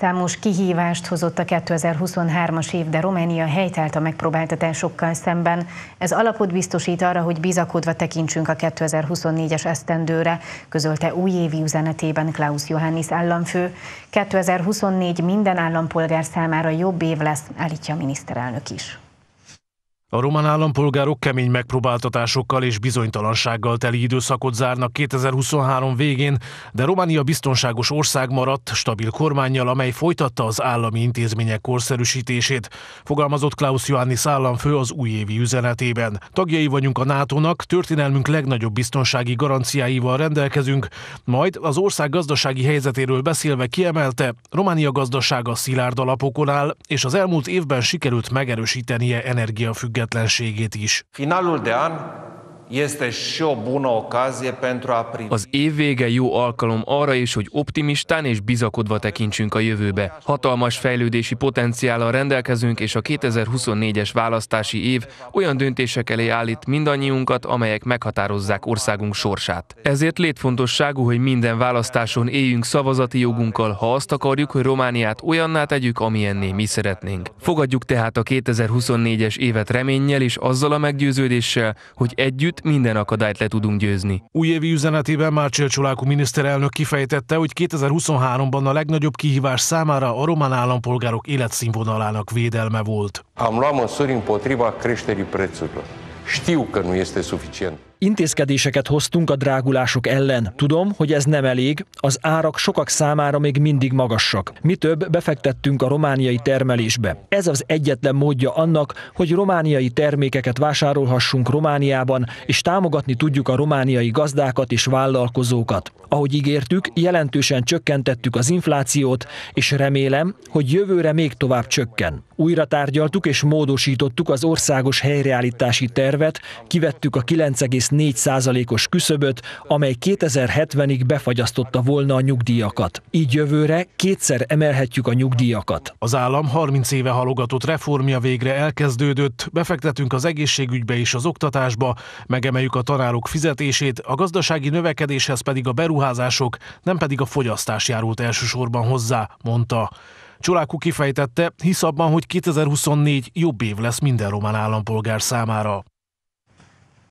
Számos kihívást hozott a 2023-as év, de Románia helytelt a megpróbáltatásokkal szemben. Ez alapot biztosít arra, hogy bizakodva tekintsünk a 2024-es esztendőre, közölte újévi üzenetében Klaus Johannis államfő. 2024 minden állampolgár számára jobb év lesz, állítja a miniszterelnök is. A román állampolgárok kemény megpróbáltatásokkal és bizonytalansággal teli időszakot zárnak 2023 végén, de Románia biztonságos ország maradt, stabil kormányjal, amely folytatta az állami intézmények korszerűsítését, fogalmazott Klaus Johannis államfő az újévi üzenetében. Tagjai vagyunk a NATO-nak, történelmünk legnagyobb biztonsági garanciáival rendelkezünk, majd az ország gazdasági helyzetéről beszélve kiemelte, Románia gazdasága szilárd alapokon áll, és az elmúlt évben sikerült megerősítenie energiafüggetlenségét függetlenségét is. Finalul de an az év vége jó alkalom arra is, hogy optimistán és bizakodva tekintsünk a jövőbe. Hatalmas fejlődési potenciállal rendelkezünk, és a 2024-es választási év olyan döntések elé állít mindannyiunkat, amelyek meghatározzák országunk sorsát. Ezért létfontosságú, hogy minden választáson éljünk szavazati jogunkkal, ha azt akarjuk, hogy Romániát olyanná tegyük, amilyenné mi szeretnénk. Fogadjuk tehát a 2024-es évet reménnyel és azzal a meggyőződéssel, hogy együtt minden akadályt le tudunk győzni. Újévi üzenetében Márcsél Csolákú miniszterelnök kifejtette, hogy 2023-ban a legnagyobb kihívás számára a román állampolgárok életszínvonalának védelme volt. Am luat măsuri împotriva creșterii prețurilor. Știu că nu este suficient. Intézkedéseket hoztunk a drágulások ellen. Tudom, hogy ez nem elég, az árak sokak számára még mindig magasak. Mi több, befektettünk a romániai termelésbe. Ez az egyetlen módja annak, hogy romániai termékeket vásárolhassunk Romániában, és támogatni tudjuk a romániai gazdákat és vállalkozókat. Ahogy ígértük, jelentősen csökkentettük az inflációt, és remélem, hogy jövőre még tovább csökken. Újra tárgyaltuk és módosítottuk az országos helyreállítási tervet, kivettük a 9, 5,4%-os küszöböt, amely 2070-ig befagyasztotta volna a nyugdíjakat. Így jövőre kétszer emelhetjük a nyugdíjakat. Az állam 30 éve halogatott reformja végre elkezdődött, befektetünk az egészségügybe és az oktatásba, megemeljük a tanárok fizetését, a gazdasági növekedéshez pedig a beruházások, nem pedig a fogyasztás járult elsősorban hozzá, mondta. Csoláku kifejtette, hisz abban, hogy 2024 jobb év lesz minden román állampolgár számára.